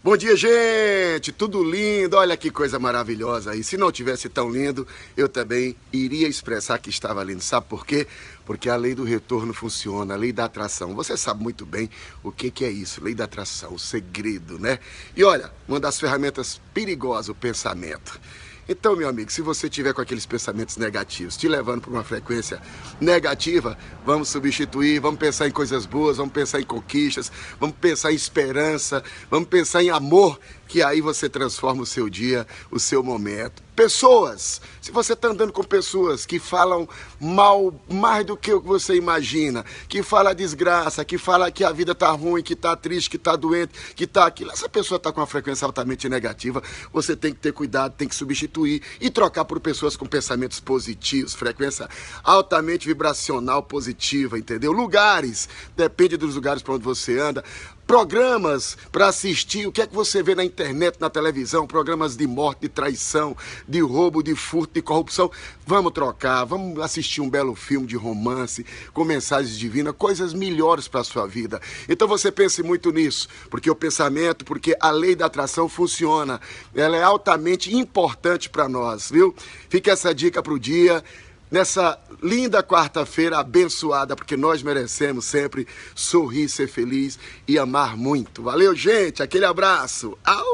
Bom dia, gente! Tudo lindo, olha que coisa maravilhosa aí. Se não tivesse tão lindo, eu também iria expressar que estava lindo. Sabe por quê? Porque a lei do retorno funciona, a lei da atração. Você sabe muito bem o que, que é isso, lei da atração, o segredo, né? E olha, uma das ferramentas perigosas, o pensamento. Então, meu amigo, se você tiver com aqueles pensamentos negativos, te levando para uma frequência negativa, vamos substituir, vamos pensar em coisas boas, vamos pensar em conquistas, vamos pensar em esperança, vamos pensar em amor que aí você transforma o seu dia, o seu momento. Pessoas, se você está andando com pessoas que falam mal mais do que você imagina, que fala desgraça, que fala que a vida tá ruim, que tá triste, que tá doente, que tá aquilo, essa pessoa tá com uma frequência altamente negativa, você tem que ter cuidado, tem que substituir e trocar por pessoas com pensamentos positivos, frequência altamente vibracional positiva, entendeu? Lugares, depende dos lugares para onde você anda, programas para assistir, o que é que você vê na internet? internet, na televisão, programas de morte, de traição, de roubo, de furto, de corrupção. Vamos trocar, vamos assistir um belo filme de romance, com mensagens divinas, coisas melhores para a sua vida. Então você pense muito nisso, porque o pensamento, porque a lei da atração funciona. Ela é altamente importante para nós, viu? Fica essa dica para o dia nessa linda quarta-feira abençoada, porque nós merecemos sempre sorrir, ser feliz e amar muito. Valeu, gente. Aquele abraço. Au!